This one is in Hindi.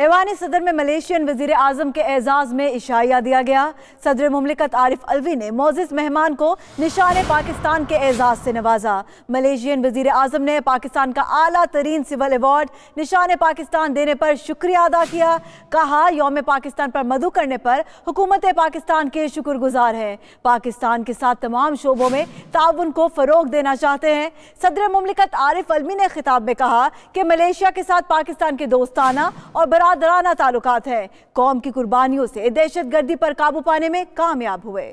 ऐवान सदर में मलेशियन वजीर आजम के एजाज़ में इशाया दिया गया सदर ममलिकत आरिफ अलवी ने मोजिस मेहमान को निशान पाकिस्तान के एजाज़ से नवाजा मलेशियन वजीर आजम ने पाकिस्तान का आला तरीन सिविल अवार्ड निशान पाकिस्तान देने पर शुक्रिया अदा किया कहा योम पाकिस्तान पर मधु करने पर हुकूमत पाकिस्तान के शुक्रगुजार है पाकिस्तान के साथ तमाम शोबों में ताउन को फ़रोग देना चाहते हैं सदर ममलिकत आरिफ अलवी ने खिताब में कहा कि मलेशिया के साथ पाकिस्तान के दोस्ताना और बरादराना ताल्लुकात हैं कौम की कुर्बानियों से दहशत गर्दी पर काबू पाने में कामयाब हुए